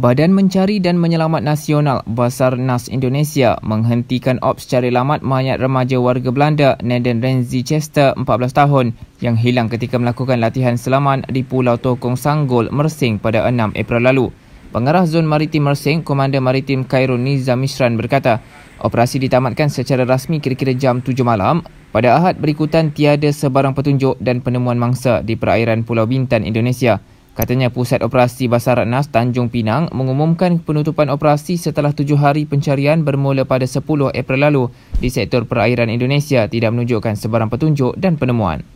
Badan Mencari dan Menyelamat Nasional Basarnas Indonesia menghentikan ops cari lamat mayat remaja warga Belanda Naden Renzi Chester 14 tahun yang hilang ketika melakukan latihan selaman di Pulau Tokong Sanggol Mersing pada 6 April lalu. Pengarah Zon Maritim Mersing, Komander Maritim Khairul Nizam Misran berkata, operasi ditamatkan secara rasmi kira-kira jam 7 malam. Pada ahad berikutan tiada sebarang petunjuk dan penemuan mangsa di perairan Pulau Bintan Indonesia. Katanya Pusat Operasi Basarnas Tanjung Pinang mengumumkan penutupan operasi setelah tujuh hari pencarian bermula pada 10 April lalu di sektor perairan Indonesia tidak menunjukkan sebarang petunjuk dan penemuan.